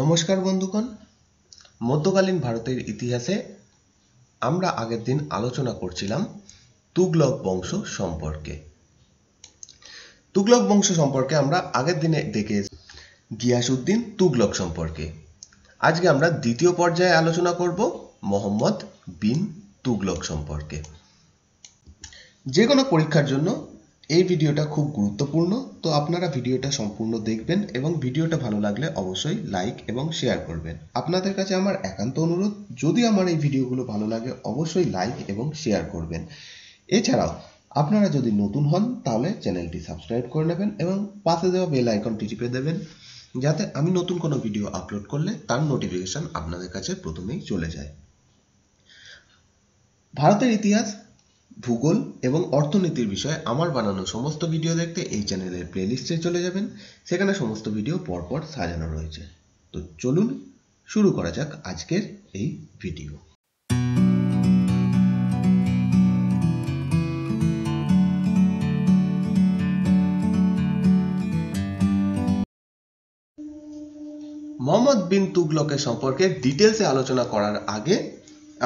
নমস্কার বন্ধুগণ মধ্যকালীন ভারতের ইতিহাসে আমরা আগের দিন আলোচনা করছিলাম তুগলক বংশ সম্পর্কে তুগলক বংশ সম্পর্কে আমরা আগের দিনে দেখে গিয়াসুদ্দিন তুগলক সম্পর্কে আজকে আমরা দ্বিতীয় পর্যায়ে আলোচনা করব মোহাম্মদ বিন তুগলক সম্পর্কে যে কোনো পরীক্ষার জন্য এই ভিডিওটা খুব গুরুত্বপূর্ণ তো আপনারা ভিডিওটা সম্পূর্ণ দেখবেন এবং ভিডিওটা ভালো লাগলে অবশ্যই লাইক এবং শেয়ার করবেন আপনাদের কাছে আমার একান্ত অনুরোধ যদি আমার এই ভিডিওগুলো ভালো লাগে অবশ্যই লাইক এবং শেয়ার করবেন এছাড়াও আপনারা যদি নতুন হন তাহলে চ্যানেলটি সাবস্ক্রাইব করে নেবেন এবং পাশে দেওয়া বেল আইকনটি টিপে দেবেন যাতে আমি নতুন কোনো ভিডিও আপলোড করলে তার নোটিফিকেশান আপনাদের কাছে প্রথমেই চলে যায় ভারতের ইতিহাস ভূগোল এবং অর্থনীতির বিষয়ে আমার বানানো সমস্ত ভিডিও দেখতে এই চ্যানেলের প্লেলিস্টে চলে যাবেন সেখানে সমস্ত ভিডিও পরপর সাজানো রয়েছে তো চলুন শুরু করা যাক আজকের এই ভিডিও মোহাম্মদ বিন তুগলকের সম্পর্কে ডিটেলসে আলোচনা করার আগে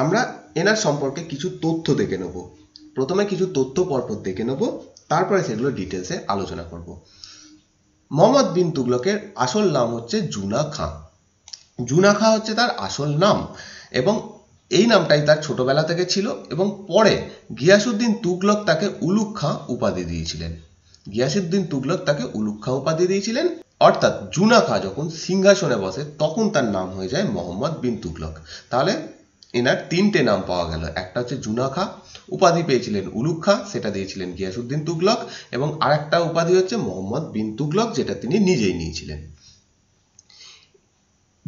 আমরা এনার সম্পর্কে কিছু তথ্য দেখে নেব প্রথমে কিছু তথ্য পরপর দেখে নেব তারপরে সেগুলো ডিটেলসে আলোচনা করব মোহাম্মদ বিন তুগলকের আসল নাম হচ্ছে জুনা খাঁ জুনা খাঁ হচ্ছে তার আসল নাম এবং এই নামটাই তার ছোটবেলা থেকে ছিল এবং পরে গিয়াসুদ্দিন তুগলক তাকে উলুক খাঁ উপাধি দিয়েছিলেন গিয়াসুদ্দিন তুগলক তাকে উলুক খাঁ উপাধি দিয়েছিলেন অর্থাৎ জুনা খাঁ যখন সিংহাসনে বসে তখন তার নাম হয়ে যায় মোহাম্মদ বিন তুগলক তাহলে এনার তিনটে নাম পাওয়া গেল একটা হচ্ছে জুনা খা উপাধি পেয়েছিলেন উলুক খা সেটা দিয়েছিলেন গিয়াসুদ্দিন তুগলক এবং আরেকটা উপাধি হচ্ছে মোহাম্মদ বিন তুগলক যেটা তিনি নিজেই নিয়েছিলেন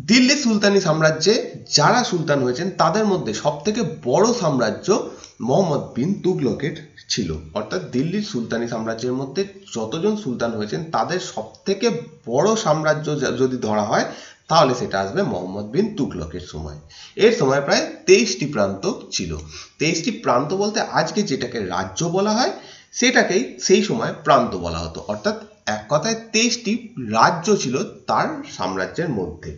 দিল্লি সুলতানি সাম্রাজ্যে যারা সুলতান হয়েছেন তাদের মধ্যে সবথেকে বড় সাম্রাজ্য মোহাম্মদ বিন তুগলকের ছিল অর্থাৎ দিল্লির সুলতানি সাম্রাজ্যের মধ্যে যতজন সুলতান হয়েছেন তাদের সবথেকে বড় সাম্রাজ্য যদি ধরা হয় তাহলে সেটা আসবে মোহাম্মদ বিন তুগলকের সময় এর সময় প্রায় তেইশটি প্রান্ত ছিল তেইশটি প্রান্ত বলতে আজকে যেটাকে রাজ্য বলা হয় সেটাকেই সেই সময় প্রান্ত বলা হতো অর্থাৎ এক কথায় তেইশটি রাজ্য ছিল তার সাম্রাজ্যের মধ্যে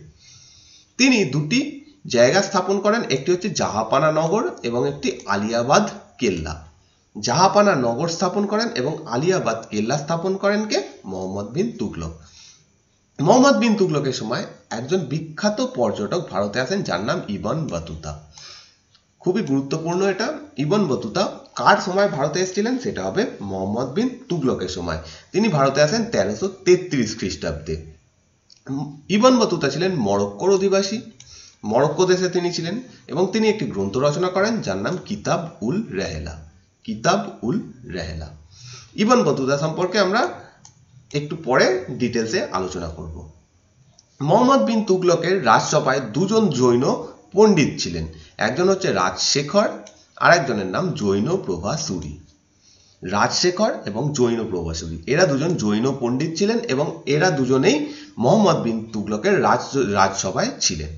তিনি দুটি জায়গা স্থাপন করেন একটি হচ্ছে জাহাপানা নগর এবং একটি আলিয়াবাদ কেল্লা জাহাপানা নগর স্থাপন করেন এবং আলিয়াবাদ কেল্লা স্থাপন করেন কে মোহাম্মদ বিন তুগলক মোহাম্মদ বিন তুগলকের সময় একজন বিখ্যাত পর্যটক ভারতে আসেন যার নাম ইবন বাতুতা খুবই গুরুত্বপূর্ণ এটা ইবন বতুতা কার সময় ভারতে এসেছিলেন সেটা হবে মোহাম্মদ বিন তুগলকের সময় তিনি ভারতে আসেন তেরোশো তেত্রিশ খ্রিস্টাব্দে ইবন বতুতা ছিলেন মরক্কোর অধিবাসী মরক্কো দেশে তিনি ছিলেন এবং তিনি একটি গ্রন্থ রচনা করেন যার নাম কিতাব উল রেহেলা কিতাব উল রেহেলা ইবন বতুতা সম্পর্কে আমরা একটু পরে ডিটেলসে আলোচনা করব মোহাম্মদ বিন তুগলকের রাজসভায় দুজন জৈন পণ্ডিত ছিলেন একজন হচ্ছে রাজশেখর আর একজনের নাম জৈন সুরি রাজশেখর এবং জৈন প্রভাসুরি এরা দুজন জৈন পণ্ডিত ছিলেন এবং এরা দুজনেই মোহাম্মদ বিন তুগলকের রাজ রাজসভায় ছিলেন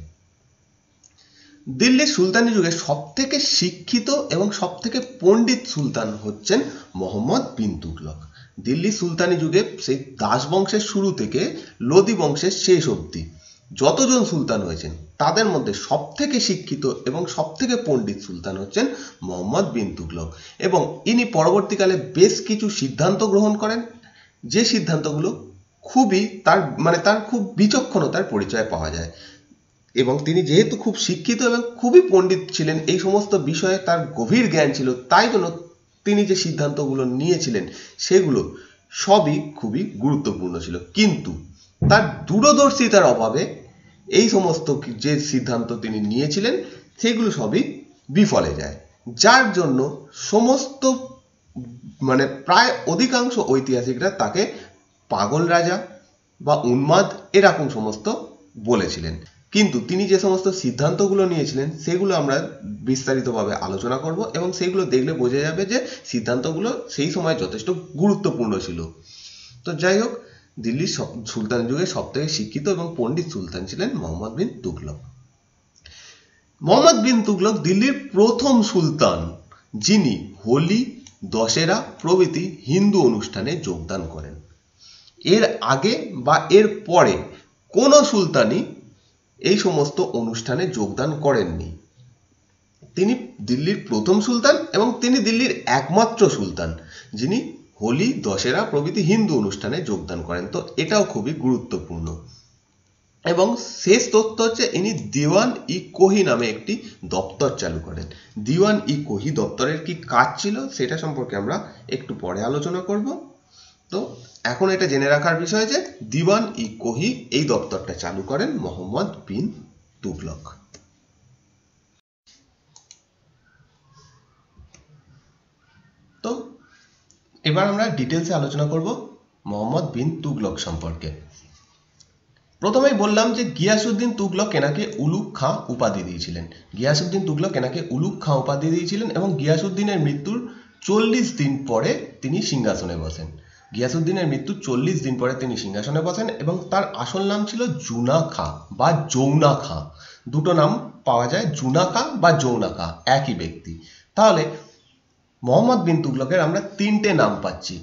দিল্লির সুলতানি যুগে সবথেকে শিক্ষিত এবং সবথেকে পণ্ডিত সুলতান হচ্ছেন মোহাম্মদ বিন তুগলক দিল্লি সুলতানি যুগে সেই দাস বংশের শুরু থেকে লোদি বংশের শেষ অবধি যতজন সুলতান হয়েছেন তাদের মধ্যে সবথেকে শিক্ষিত এবং সবথেকে পণ্ডিত সুলতান হচ্ছেন মোহাম্মদ বিন তুগলক এবং ইনি পরবর্তীকালে বেশ কিছু সিদ্ধান্ত গ্রহণ করেন যে সিদ্ধান্তগুলো খুবই তার মানে তার খুব বিচক্ষণতার পরিচয় পাওয়া যায় এবং তিনি যেহেতু খুব শিক্ষিত এবং খুবই পণ্ডিত ছিলেন এই সমস্ত বিষয়ে তার গভীর জ্ঞান ছিল তাই জন্য তিনি যে সিদ্ধান্তগুলো নিয়েছিলেন সেগুলো সবই খুবই গুরুত্বপূর্ণ ছিল কিন্তু তার দূরদর্শিতার অভাবে এই সমস্ত যে সিদ্ধান্ত তিনি নিয়েছিলেন সেগুলো সবই বিফলে যায় যার জন্য সমস্ত মানে প্রায় অধিকাংশ ঐতিহাসিকরা তাকে পাগল রাজা বা উন্মাদ এরকম সমস্ত বলেছিলেন কিন্তু তিনি যে সমস্ত সিদ্ধান্তগুলো নিয়েছিলেন সেগুলো আমরা বিস্তারিতভাবে আলোচনা করব এবং সেগুলো দেখলে বোঝা যাবে যে সিদ্ধান্তগুলো সেই সময় যথেষ্ট গুরুত্বপূর্ণ ছিল তো যাই হোক দিল্লির সুলতান যুগে সবথেকে শিক্ষিত এবং পণ্ডিত সুলতান ছিলেন মোহাম্মদ বিন তুগলক মোহাম্মদ বিন তুগলক দিল্লির প্রথম সুলতান যিনি হোলি দশেরা প্রভৃতি হিন্দু অনুষ্ঠানে যোগদান করেন এর আগে বা এর পরে কোনো সুলতানই এই সমস্ত অনুষ্ঠানে যোগদান করেননি তিনি দিল্লির প্রথম সুলতান এবং তিনি দিল্লির একমাত্র সুলতান যিনি হোলি দশেরা প্রভৃতি হিন্দু অনুষ্ঠানে যোগদান করেন তো এটাও খুবই গুরুত্বপূর্ণ এবং শেষ তথ্য হচ্ছে ইনি দিওয়ান ই কোহি নামে একটি দপ্তর চালু করেন দিওয়ান ই কোহি দপ্তরের কি কাজ ছিল সেটা সম্পর্কে আমরা একটু পরে আলোচনা করবো তো এখন এটা জেনে রাখার বিষয় যে দিওয়ান ই কোহি এই দপ্তরটা চালু করেন মোহাম্মদ বিন তুগলক তো এবার আমরা ডিটেলসে আলোচনা করব মোহাম্মদ বিন তুগলক সম্পর্কে প্রথমেই বললাম যে গিয়াসুদ্দিন তুগলক কেনাকে উলুক খা উপাধি দিয়েছিলেন গিয়াসুদ্দিন তুগলক কেনাকে উলুক খা উপাধি দিয়েছিলেন এবং গিয়াসুদ্দিনের মৃত্যুর চল্লিশ দিন পরে তিনি সিংহাসনে বসেন গিয়াসুদ্দিনের মৃত্যু চল্লিশ দিন পরে তিনি সিংহাসনে বসেন এবং তার আসল নাম ছিল জুনা খা বা যৌনা খা দুটো নাম পাওয়া যায় জুনা খা বা যৌনা খা একই ব্যক্তি তাহলে মোহাম্মদ বিন তুগলকের আমরা তিনটে নাম পাচ্ছি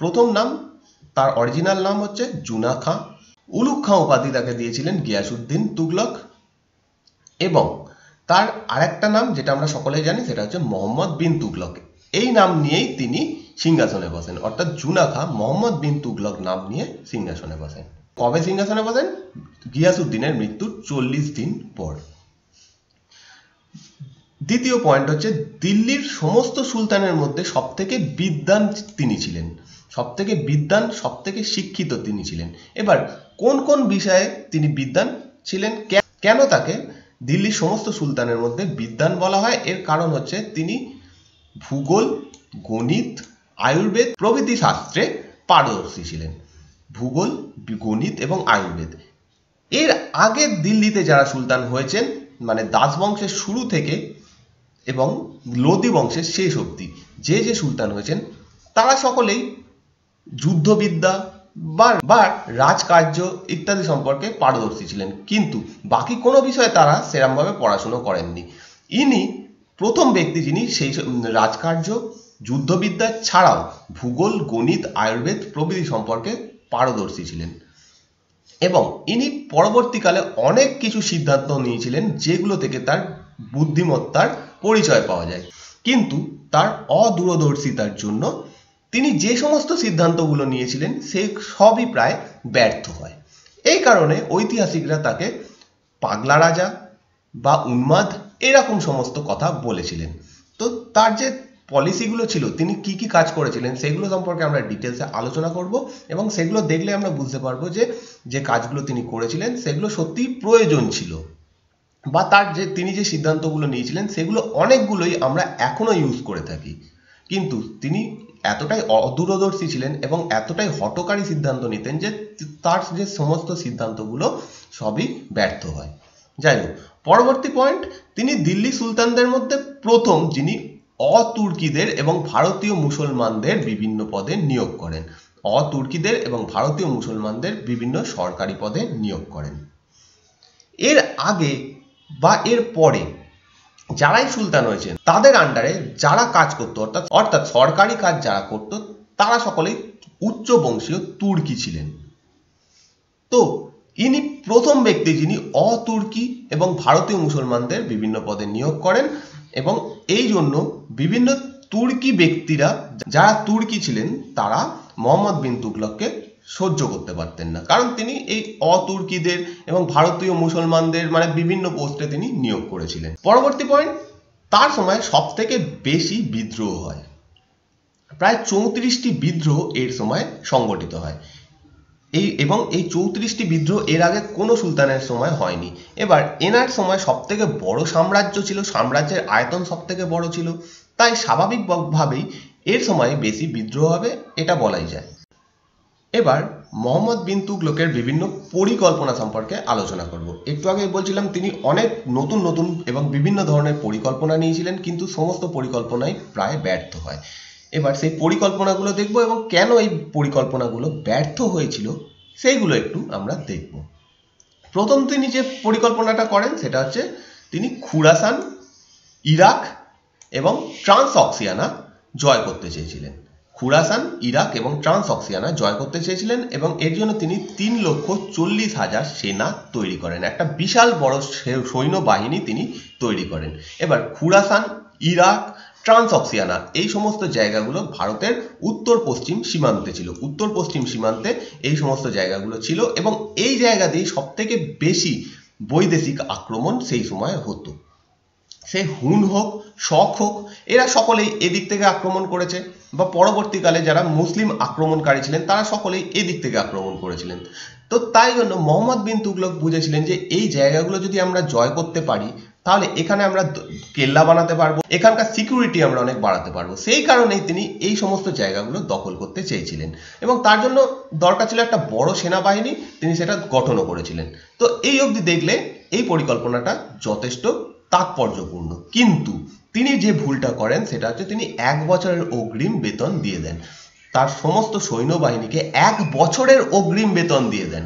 প্রথম নাম তার অরিজিনাল নাম হচ্ছে জুনা খা উলুক খাঁ উপাধি তাকে দিয়েছিলেন গিয়াসুদ্দিন তুগলক এবং তার আরেকটা নাম যেটা আমরা সকলে জানি সেটা হচ্ছে মোহাম্মদ বিন তুগলক এই নাম নিয়েই তিনি সিংহাসনে বসেন অর্থাৎ জুনাখা মোহাম্মদ বিন তুগলক নাম নিয়ে সিংহাসনে বসেন কবে সিংহাসনে বসেন গিয়াসুদ্দিনের মৃত্যুর চল্লিশ দিন পর দ্বিতীয় পয়েন্ট হচ্ছে দিল্লির সমস্ত সুলতানের মধ্যে সবথেকে বিদ্যান তিনি ছিলেন থেকে বিদ্যান থেকে শিক্ষিত তিনি ছিলেন এবার কোন কোন বিষয়ে তিনি বিদ্যান ছিলেন কেন তাকে দিল্লির সমস্ত সুলতানের মধ্যে বিদ্যান বলা হয় এর কারণ হচ্ছে তিনি ভূগোল গণিত আয়ুর্বেদ প্রভৃতি শাস্ত্রে পারদর্শী ছিলেন ভূগোল গণিত এবং আয়ুর্বেদ এর আগে দিল্লিতে যারা সুলতান হয়েছেন মানে দাস বংশের শুরু থেকে এবং লোদি বংশের শেষ অবধি যে যে সুলতান হয়েছেন তারা সকলেই যুদ্ধবিদ্যা বা বা রাজকার্য ইত্যাদি সম্পর্কে পারদর্শী ছিলেন কিন্তু বাকি কোনো বিষয়ে তারা সেরমভাবে পড়াশুনো করেননি ইনি প্রথম ব্যক্তি যিনি সেই রাজকার্য যুদ্ধবিদ্যা ছাড়াও ভূগোল গণিত আয়ুর্বেদ প্রভৃতি সম্পর্কে পারদর্শী ছিলেন এবং ইনি পরবর্তীকালে অনেক কিছু সিদ্ধান্ত নিয়েছিলেন যেগুলো থেকে তার বুদ্ধিমত্তার পরিচয় পাওয়া যায় কিন্তু তার অদূরদর্শিতার জন্য তিনি যে সমস্ত সিদ্ধান্তগুলো নিয়েছিলেন সে সবই প্রায় ব্যর্থ হয় এই কারণে ঐতিহাসিকরা তাকে পাগলা রাজা বা উন্মাদ এরকম সমস্ত কথা বলেছিলেন তো তার যে পলিসিগুলো ছিল তিনি কি কি কাজ করেছিলেন সেগুলো সম্পর্কে আমরা ডিটেলসে আলোচনা করব এবং সেগুলো দেখলে আমরা বুঝতে পারবো যে যে কাজগুলো তিনি করেছিলেন সেগুলো সত্যিই প্রয়োজন ছিল বা তার যে তিনি যে সিদ্ধান্তগুলো নিয়েছিলেন সেগুলো অনেকগুলোই আমরা এখনও ইউজ করে থাকি কিন্তু তিনি এতটাই অদূরদর্শী ছিলেন এবং এতটাই হটকারী সিদ্ধান্ত নিতেন যে তার যে সমস্ত সিদ্ধান্তগুলো সবই ব্যর্থ হয় যাই হোক পরবর্তী পয়েন্ট তিনি দিল্লি সুলতানদের মধ্যে প্রথম যিনি অতুর্কিদের এবং ভারতীয় মুসলমানদের বিভিন্ন পদে নিয়োগ করেন অতুর্কিদের এবং ভারতীয় মুসলমানদের বিভিন্ন সরকারি পদে নিয়োগ করেন এর আগে বা এর পরে যারাই সুলতান হয়েছেন তাদের আন্ডারে যারা কাজ করতো অর্থাৎ অর্থাৎ সরকারি কাজ যারা করত তারা সকলেই উচ্চ বংশীয় তুর্কি ছিলেন তো ইনি প্রথম ব্যক্তি যিনি অতুর্কি এবং ভারতীয় মুসলমানদের বিভিন্ন পদে নিয়োগ করেন এবং এই জন্য বিভিন্ন তুর্কি ব্যক্তিরা যারা তুর্কি ছিলেন তারা মোহাম্মদ বিন তুগলককে সহ্য করতে পারতেন না কারণ তিনি এই অতুর্কিদের এবং ভারতীয় মুসলমানদের মানে বিভিন্ন পোস্টে তিনি নিয়োগ করেছিলেন পরবর্তী পয়েন্ট তার সময় সব থেকে বেশি বিদ্রোহ হয় প্রায় চৌত্রিশটি বিদ্রোহ এর সময় সংগঠিত হয় এই এবং এই চৌত্রিশটি বিদ্রোহ এর আগে কোনো সুলতানের সময় হয়নি এবার এনার সময় সবথেকে বড় সাম্রাজ্য ছিল সাম্রাজ্যের আয়তন সবথেকে বড় ছিল তাই স্বাভাবিকভাবেই এর সময় বেশি বিদ্রোহ হবে এটা বলাই যায় এবার মোহাম্মদ বিন তুগলকের বিভিন্ন পরিকল্পনা সম্পর্কে আলোচনা করব একটু আগে বলছিলাম তিনি অনেক নতুন নতুন এবং বিভিন্ন ধরনের পরিকল্পনা নিয়েছিলেন কিন্তু সমস্ত পরিকল্পনাই প্রায় ব্যর্থ হয় এবার সেই পরিকল্পনাগুলো দেখব এবং কেন এই পরিকল্পনাগুলো ব্যর্থ হয়েছিল সেইগুলো একটু আমরা দেখব প্রথম তিনি যে পরিকল্পনাটা করেন সেটা হচ্ছে তিনি খুরাসান ইরাক এবং ট্রান্সঅক্সিয়ানা জয় করতে চেয়েছিলেন খুরাসান ইরাক এবং ট্রান্সঅক্সিয়ানা জয় করতে চেয়েছিলেন এবং এর জন্য তিনি তিন লক্ষ চল্লিশ হাজার সেনা তৈরি করেন একটা বিশাল বড় সৈন্যবাহিনী তিনি তৈরি করেন এবার খুরাসান ইরাক ট্রান্সঅক্সিয়ানা এই সমস্ত জায়গাগুলো ভারতের উত্তর পশ্চিম সীমান্তে ছিল উত্তর পশ্চিম সীমান্তে এই সমস্ত জায়গাগুলো ছিল এবং এই জায়গা দিয়ে সব থেকে বেশি বৈদেশিক আক্রমণ সেই সময় হতো সে হুন হোক শখ হোক এরা সকলেই এদিক থেকে আক্রমণ করেছে বা পরবর্তীকালে যারা মুসলিম আক্রমণকারী ছিলেন তারা সকলেই এদিক থেকে আক্রমণ করেছিলেন তো তাই জন্য মোহাম্মদ বিন তুগলক বুঝেছিলেন যে এই জায়গাগুলো যদি আমরা জয় করতে পারি তাহলে এখানে আমরা কেল্লা বানাতে পারবো এখানকার সিকিউরিটি আমরা অনেক বাড়াতে পারবো সেই কারণেই তিনি এই সমস্ত জায়গাগুলো দখল করতে চেয়েছিলেন এবং তার জন্য দরকার ছিল একটা বড় সেনাবাহিনী তিনি সেটা গঠনও করেছিলেন তো এই অবধি দেখলে এই পরিকল্পনাটা যথেষ্ট তাৎপর্যপূর্ণ কিন্তু তিনি যে ভুলটা করেন সেটা হচ্ছে তিনি এক বছরের অগ্রিম বেতন দিয়ে দেন তার সমস্ত সৈন্যবাহিনীকে এক বছরের অগ্রিম বেতন দিয়ে দেন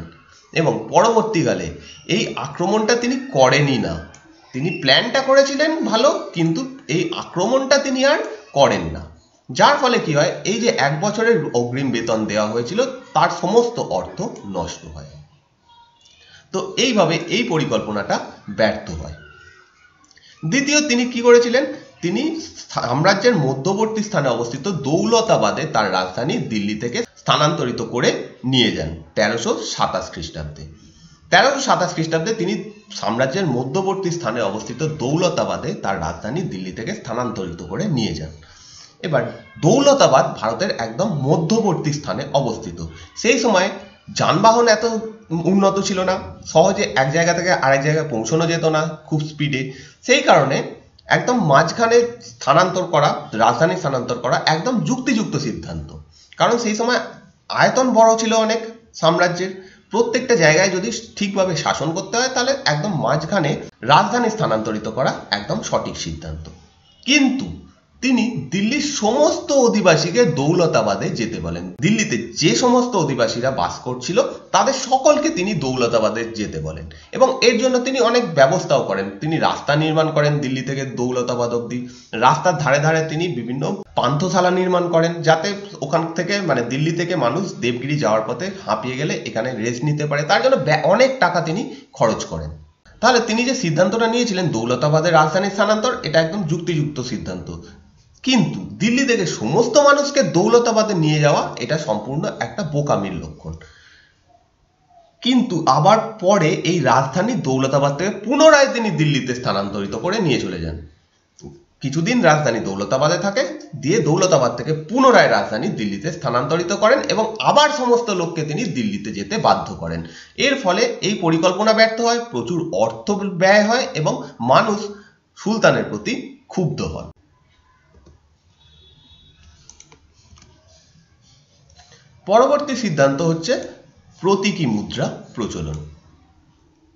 এবং পরবর্তীকালে এই আক্রমণটা তিনি করেনই না তিনি প্ল্যানটা করেছিলেন ভালো কিন্তু এই আক্রমণটা তিনি আর করেন না যার ফলে কি হয় এই যে এক বছরের অগ্রিম বেতন দেওয়া হয়েছিল তার সমস্ত অর্থ নষ্ট হয় তো এইভাবে এই পরিকল্পনাটা ব্যর্থ হয় দ্বিতীয় তিনি কি করেছিলেন তিনি সাম্রাজ্যের মধ্যবর্তী স্থানে অবস্থিত দৌলতাবাদে তার রাজধানী দিল্লি থেকে স্থানান্তরিত করে নিয়ে যান তেরোশো সাতাশ খ্রিস্টাব্দে তেরোশো সাতাশ খ্রিস্টাব্দে তিনি সাম্রাজ্যের মধ্যবর্তী স্থানে অবস্থিত দৌলতাবাদে তার রাজধানী দিল্লি থেকে স্থানান্তরিত করে নিয়ে যান এবার দৌলতাবাদ ভারতের একদম মধ্যবর্তী স্থানে অবস্থিত সেই সময় যানবাহন এত উন্নত ছিল না সহজে এক জায়গা থেকে আরেক জায়গায় পৌঁছানো যেত না খুব স্পিডে সেই কারণে একদম মাঝখানে স্থানান্তর করা রাজধানী স্থানান্তর করা একদম যুক্তিযুক্ত সিদ্ধান্ত কারণ সেই সময় আয়তন বড় ছিল অনেক সাম্রাজ্যের প্রত্যেকটা জায়গায় যদি ঠিকভাবে শাসন করতে হয় তাহলে একদম মাঝখানে রাজধানী স্থানান্তরিত করা একদম সঠিক সিদ্ধান্ত কিন্তু তিনি দিল্লির সমস্ত অধিবাসীকে দৌলতাবাদে যেতে বলেন দিল্লিতে যে সমস্ত অধিবাসীরা বাস করছিল তাদের সকলকে তিনি দৌলতাবাদে যেতে বলেন এবং এর জন্য তিনি অনেক ব্যবস্থাও করেন তিনি রাস্তা নির্মাণ করেন দিল্লি থেকে দৌলতাবাদ অব্দি রাস্তার ধারে ধারে তিনি বিভিন্ন পান্থশালা নির্মাণ করেন যাতে ওখান থেকে মানে দিল্লি থেকে মানুষ দেবগিরি যাওয়ার পথে হাঁপিয়ে গেলে এখানে রেস্ট নিতে পারে তার জন্য অনেক টাকা তিনি খরচ করেন তাহলে তিনি যে সিদ্ধান্তটা নিয়েছিলেন দৌলতাবাদের রাজধানী স্থানান্তর এটা একদম যুক্তিযুক্ত সিদ্ধান্ত কিন্তু দিল্লি থেকে সমস্ত মানুষকে দৌলতাবাদে নিয়ে যাওয়া এটা সম্পূর্ণ একটা বোকামির লক্ষণ কিন্তু আবার পরে এই রাজধানী দৌলতাবাদ থেকে পুনরায় তিনি দিল্লিতে স্থানান্তরিত করে নিয়ে চলে যান কিছুদিন রাজধানী দৌলতাবাদে থাকে দিয়ে দৌলতাবাদ থেকে পুনরায় রাজধানী দিল্লিতে স্থানান্তরিত করেন এবং আবার সমস্ত লোককে তিনি দিল্লিতে যেতে বাধ্য করেন এর ফলে এই পরিকল্পনা ব্যর্থ হয় প্রচুর অর্থ ব্যয় হয় এবং মানুষ সুলতানের প্রতি ক্ষুব্ধ হয় পরবর্তী সিদ্ধান্ত হচ্ছে প্রতীকী মুদ্রা প্রচলন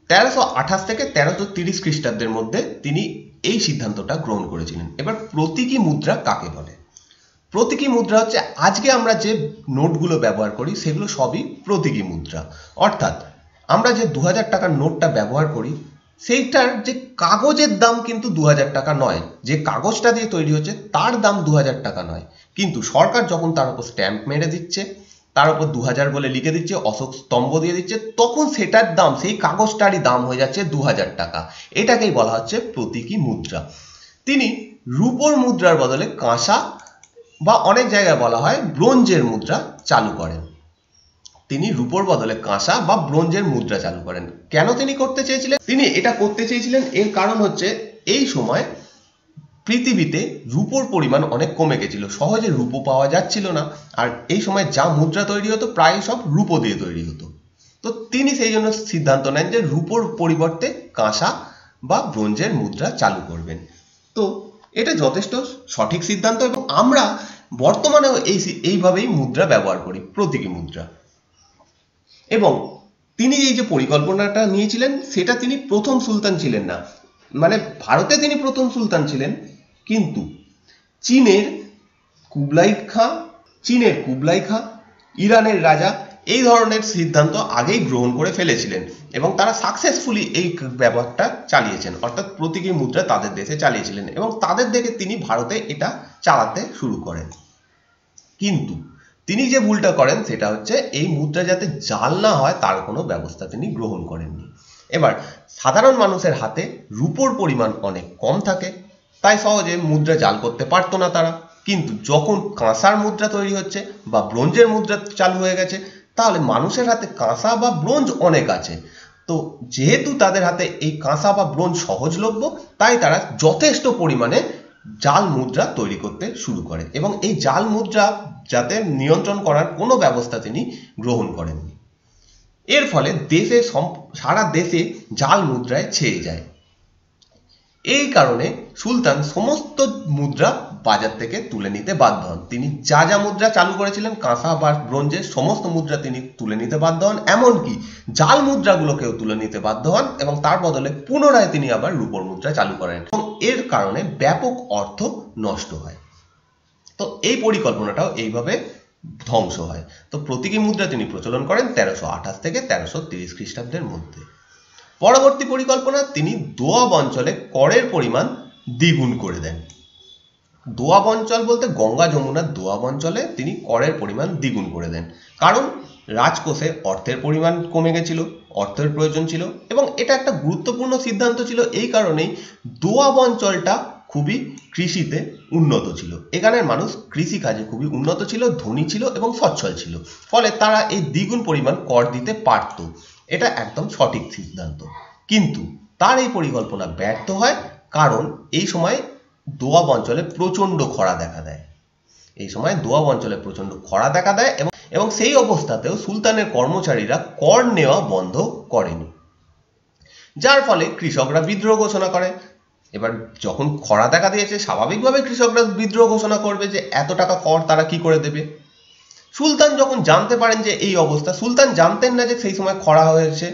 তেরোশো আঠাশ থেকে তেরোশো তিরিশ খ্রিস্টাব্দের মধ্যে তিনি এই সিদ্ধান্তটা গ্রহণ করেছিলেন এবার প্রতীকী মুদ্রা কাকে বলে প্রতীকী মুদ্রা হচ্ছে আজকে আমরা যে নোটগুলো ব্যবহার করি সেগুলো সবই প্রতীকী মুদ্রা অর্থাৎ আমরা যে দু হাজার টাকার নোটটা ব্যবহার করি সেইটার যে কাগজের দাম কিন্তু দু হাজার টাকা নয় যে কাগজটা দিয়ে তৈরি হচ্ছে তার দাম দু হাজার টাকা নয় কিন্তু সরকার যখন তার উপর স্ট্যাম্প মেরে দিচ্ছে তার উপর দু হাজার বলে লিখে দিচ্ছে অশোক স্তম্ভ দিয়ে দিচ্ছে তখন সেটার দাম সেই কাগজটারই দাম হয়ে যাচ্ছে দু হাজার টাকা এটাকেই বলা হচ্ছে প্রতীকী মুদ্রা তিনি রূপর মুদ্রার বদলে কাঁসা বা অনেক জায়গায় বলা হয় ব্রোঞ্জের মুদ্রা চালু করেন তিনি রূপর বদলে কাঁসা বা ব্রোঞ্জের মুদ্রা চালু করেন কেন তিনি করতে চেয়েছিলেন তিনি এটা করতে চেয়েছিলেন এর কারণ হচ্ছে এই সময় পৃথিবীতে রূপোর পরিমাণ অনেক কমে গেছিল সহজে রূপো পাওয়া যাচ্ছিল না আর এই সময় যা মুদ্রা তৈরি হতো প্রায় সব রূপো দিয়ে তৈরি হতো তো তিনি সেই জন্য সিদ্ধান্ত নেন যে রূপোর পরিবর্তে কাঁসা বা ব্রোঞ্জের মুদ্রা চালু করবেন তো এটা যথেষ্ট সঠিক সিদ্ধান্ত এবং আমরা বর্তমানেও এই এইভাবেই মুদ্রা ব্যবহার করি প্রতীকী মুদ্রা এবং তিনি এই যে পরিকল্পনাটা নিয়েছিলেন সেটা তিনি প্রথম সুলতান ছিলেন না মানে ভারতে তিনি প্রথম সুলতান ছিলেন কিন্তু চীনের কুবলাই খা চীনের কুবলাই খা ইরানের রাজা এই ধরনের সিদ্ধান্ত আগেই গ্রহণ করে ফেলেছিলেন এবং তারা সাকসেসফুলি এই ব্যবহারটা চালিয়েছেন অর্থাৎ প্রতীকী মুদ্রা তাদের দেশে চালিয়েছিলেন এবং তাদের দেখে তিনি ভারতে এটা চালাতে শুরু করেন কিন্তু তিনি যে ভুলটা করেন সেটা হচ্ছে এই মুদ্রা যাতে জাল না হয় তার কোনো ব্যবস্থা তিনি গ্রহণ করেননি এবার সাধারণ মানুষের হাতে রূপোর পরিমাণ অনেক কম থাকে তাই সহজে মুদ্রা জাল করতে পারতো না তারা কিন্তু যখন কাঁসার মুদ্রা তৈরি হচ্ছে বা ব্রোঞ্জের মুদ্রা চালু হয়ে গেছে তাহলে মানুষের হাতে কাঁসা বা ব্রোঞ্জ অনেক আছে তো যেহেতু তাদের হাতে এই কাঁসা বা ব্রোঞ্জ সহজলভ্য তাই তারা যথেষ্ট পরিমাণে জাল মুদ্রা তৈরি করতে শুরু করে এবং এই জাল মুদ্রা যাতে নিয়ন্ত্রণ করার কোনো ব্যবস্থা তিনি গ্রহণ করেননি এর ফলে দেশে সারা দেশে জাল মুদ্রায় ছেয়ে যায় এই কারণে সুলতান সমস্ত মুদ্রা বাজার থেকে তুলে নিতে বাধ্য হন তিনি যা যা মুদ্রা চালু করেছিলেন কাঁসা বা ব্রোঞ্জের সমস্ত মুদ্রা তিনি তুলে নিতে বাধ্য হন এমনকি জাল মুদ্রাগুলোকেও তুলে নিতে বাধ্য হন এবং তার বদলে পুনরায় তিনি আবার রূপর মুদ্রা চালু করেন এবং এর কারণে ব্যাপক অর্থ নষ্ট হয় তো এই পরিকল্পনাটাও এইভাবে ধ্বংস হয় তো প্রতীকী মুদ্রা তিনি প্রচলন করেন তেরোশো আঠাশ থেকে তেরোশো তিরিশ খ্রিস্টাব্দের মধ্যে পরবর্তী পরিকল্পনা তিনি দোয়াব অঞ্চলে করের পরিমাণ দ্বিগুণ করে দেন দোয়াব অঞ্চল বলতে গঙ্গা যমুনার দোয়াব অঞ্চলে তিনি করের পরিমাণ দ্বিগুণ করে দেন কারণ রাজকোষে অর্থের পরিমাণ কমে গেছিল অর্থের প্রয়োজন ছিল এবং এটা একটা গুরুত্বপূর্ণ সিদ্ধান্ত ছিল এই কারণেই দোয়াব অঞ্চলটা খুবই কৃষিতে উন্নত ছিল এখানের মানুষ কৃষিকাজে খুবই উন্নত ছিল ধনী ছিল এবং সচ্ছল ছিল ফলে তারা এই দ্বিগুণ পরিমাণ কর দিতে পারত এটা একদম সঠিক সিদ্ধান্ত কিন্তু তার এই পরিকল্পনা ব্যর্থ হয় কারণ এই সময় দোয়াব অঞ্চলে প্রচণ্ড খরা দেখা দেয় এই সময় দোয়াব অঞ্চলে প্রচণ্ড খরা দেখা দেয় এবং এবং সেই অবস্থাতেও সুলতানের কর্মচারীরা কর নেওয়া বন্ধ করেনি যার ফলে কৃষকরা বিদ্রোহ ঘোষণা করে এবার যখন খরা দেখা দিয়েছে স্বাভাবিকভাবে কৃষকরা বিদ্রোহ ঘোষণা করবে যে এত টাকা কর তারা কি করে দেবে সুলতান যখন জানতে পারেন যে এই অবস্থা সুলতান জানতেন না যে সেই সময় খরা হয়েছে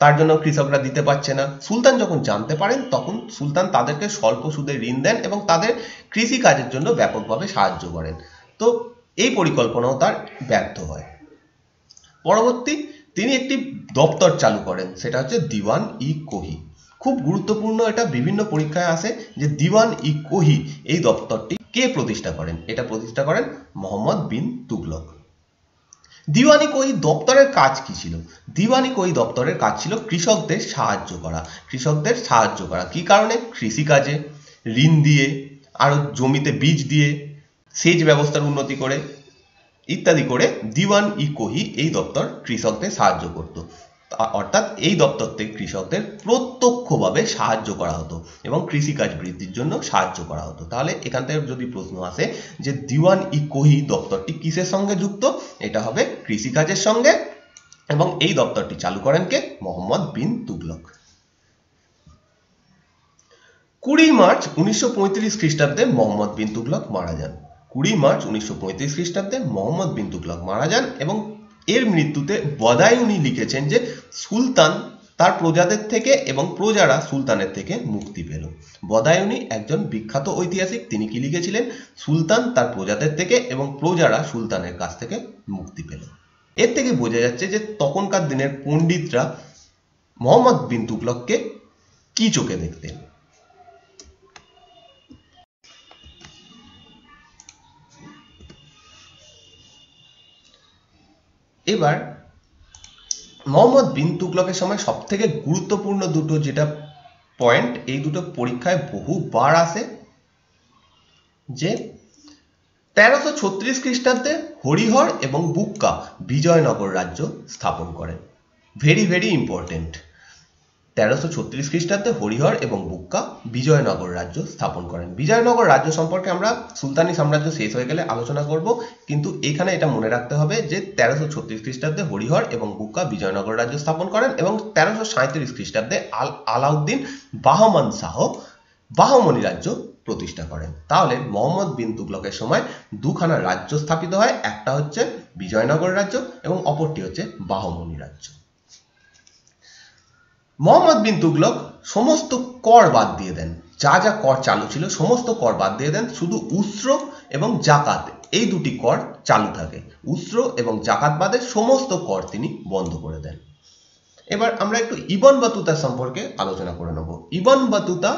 তার জন্য কৃষকরা দিতে পারছে না সুলতান যখন জানতে পারেন তখন সুলতান তাদেরকে স্বল্প সুদে ঋণ দেন এবং তাদের কৃষি কাজের জন্য ব্যাপকভাবে সাহায্য করেন তো এই পরিকল্পনাও তার ব্যর্থ হয় পরবর্তী তিনি একটি দপ্তর চালু করেন সেটা হচ্ছে দিওয়ান ই কোহি খুব গুরুত্বপূর্ণ এটা বিভিন্ন পরীক্ষায় আসে যে দিওয়ান ই কোহি এই দপ্তরটি কে প্রতিষ্ঠা করেন এটা প্রতিষ্ঠা করেন মোহাম্মদ বিন তুগলক দিওয়ানি কই দপ্তরের কাজ কি ছিল দিওয়ানি কই দপ্তরের কাজ ছিল কৃষকদের সাহায্য করা কৃষকদের সাহায্য করা কি কারণে কৃষিকাজে ঋণ দিয়ে আরও জমিতে বীজ দিয়ে সেচ ব্যবস্থার উন্নতি করে ইত্যাদি করে দিওয়ান ই কোহি এই দপ্তর কৃষকদের সাহায্য করত অর্থাৎ এই দপ্তর থেকে কৃষকদের প্রত্যক্ষভাবে সাহায্য করা হতো এবং কৃষিকাজ বৃদ্ধির জন্য সাহায্য করা হতো তাহলে এখান থেকে যদি প্রশ্ন আসে যে দিওয়ান ই কোহি দপ্তরটি কিসের সঙ্গে যুক্ত এটা হবে কৃষিকাজের সঙ্গে এবং এই দপ্তরটি চালু করেন কে মোহাম্মদ বিন তুগলক কুড়ি মার্চ উনিশশো পঁয়ত্রিশ খ্রিস্টাব্দে মোহাম্মদ বিন তুগলক মারা যান কুড়ি মার্চ উনিশশো পঁয়ত্রিশ খ্রিস্টাব্দে মোহাম্মদ বিন তুগলক মারা যান এবং এর মৃত্যুতে বদায়ুনি লিখেছেন যে সুলতান তার প্রজাদের থেকে এবং প্রজারা সুলতানের থেকে মুক্তি পেল বদায়ুনি একজন বিখ্যাত ঐতিহাসিক তিনি কি লিখেছিলেন সুলতান তার প্রজাদের থেকে এবং প্রজারা সুলতানের কাছ থেকে মুক্তি পেল এর থেকে বোঝা যাচ্ছে যে তখনকার দিনের পণ্ডিতরা মোহাম্মদ বিন তুগলককে কি চোখে দেখতেন এবার মোহাম্মদ বিন তুগলকের সময় সব থেকে গুরুত্বপূর্ণ দুটো যেটা পয়েন্ট এই দুটো পরীক্ষায় বহুবার আসে যে তেরোশো ছত্রিশ খ্রিস্টাব্দে হরিহর এবং বুক্কা বিজয়নগর রাজ্য স্থাপন করেন ভেরি ভেরি ইম্পর্টেন্ট তেরোশো ছত্রিশ খ্রিস্টাব্দে হরিহর এবং বুক্কা বিজয়নগর রাজ্য স্থাপন করেন বিজয়নগর রাজ্য সম্পর্কে আমরা সুলতানি সাম্রাজ্য শেষ হয়ে গেলে আলোচনা করব কিন্তু এখানে এটা মনে রাখতে হবে যে তেরোশো ছত্রিশ খ্রিস্টাব্দে হরিহর এবং বুক্কা বিজয়নগর রাজ্য স্থাপন করেন এবং তেরোশো সাঁত্রিশ খ্রিস্টাব্দে আল আলাউদ্দিন বাহমান শাহ বাহমনি রাজ্য প্রতিষ্ঠা করেন তাহলে মোহাম্মদ বিন তুগলকের সময় দুখানা রাজ্য স্থাপিত হয় একটা হচ্ছে বিজয়নগর রাজ্য এবং অপরটি হচ্ছে বাহমনি রাজ্য মোহাম্মদ বিন তুগলক সমস্ত কর বাদ দিয়ে দেন যা যা কর চালু ছিল সমস্ত কর বাদ দিয়ে দেন শুধু উস্র এবং জাকাত এই দুটি কর চালু থাকে উস্র এবং জাকাত বাদে সমস্ত কর তিনি বন্ধ করে দেন এবার আমরা একটু ইবন বাতুতা সম্পর্কে আলোচনা করে নেব ইবন বাতুতা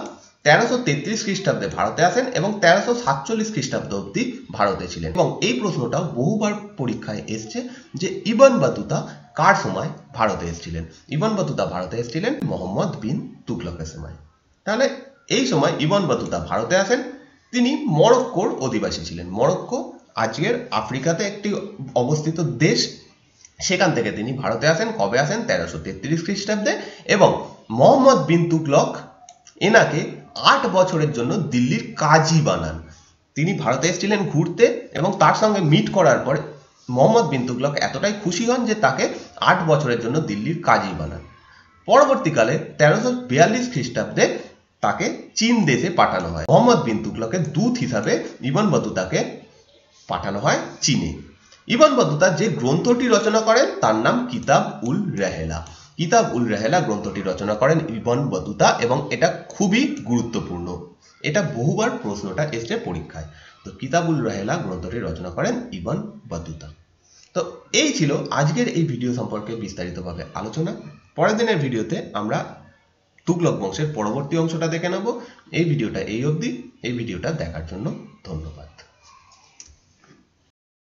তেরোশো তেত্রিশ খ্রিস্টাব্দে ভারতে আসেন এবং তেরোশো সাতচল্লিশ খ্রিস্টাব্দ অব্দি ভারতে ছিলেন এবং এই প্রশ্নটাও বহুবার পরীক্ষায় এসছে যে ইবন বাতুতা কার সময় ভারতে এসেছিলেন ইবন বতুতা ভারতে এসেছিলেন মোহাম্মদ বিন তুগলকের সময় তাহলে এই সময় ইবন বতুতা ভারতে আসেন তিনি মরক্কোর অধিবাসী ছিলেন মরক্কো আজকের আফ্রিকাতে একটি অবস্থিত দেশ সেখান থেকে তিনি ভারতে আসেন কবে আসেন তেরোশো তেত্রিশ খ্রিস্টাব্দে এবং মোহাম্মদ বিন তুগলক এনাকে আট বছরের জন্য দিল্লির কাজী বানান তিনি ভারতে এসেছিলেন ঘুরতে এবং তার সঙ্গে মিট করার পরে মোহাম্মদ বিন তুগলক এতটাই খুশি হন যে তাকে আট বছরের জন্য দিল্লির কাজী বানান পরবর্তীকালে তেরোশো বিয়াল্লিশ খ্রিস্টাব্দে তাকে চীন দেশে পাঠানো হয় মোহাম্মদ বিন তুগলকে দূত হিসাবে ইবন বতুতাকে পাঠানো হয় চীনে ইবন বতুতা যে গ্রন্থটি রচনা করেন তার নাম কিতাব উল রেহেলা কিতাব উল রেহেলা গ্রন্থটি রচনা করেন ইবন বতুতা এবং এটা খুবই গুরুত্বপূর্ণ এটা বহুবার প্রশ্নটা এসছে পরীক্ষায় তো কিতাবুল রহেলা গ্রন্থটি রচনা করেন ইবন বদুতা তো এই ছিল আজকের এই ভিডিও সম্পর্কে বিস্তারিতভাবে আলোচনা পরের দিনের ভিডিওতে আমরা তুগলক বংশের পরবর্তী অংশটা দেখে নেব এই ভিডিওটা এই অবধি এই ভিডিওটা দেখার জন্য ধন্যবাদ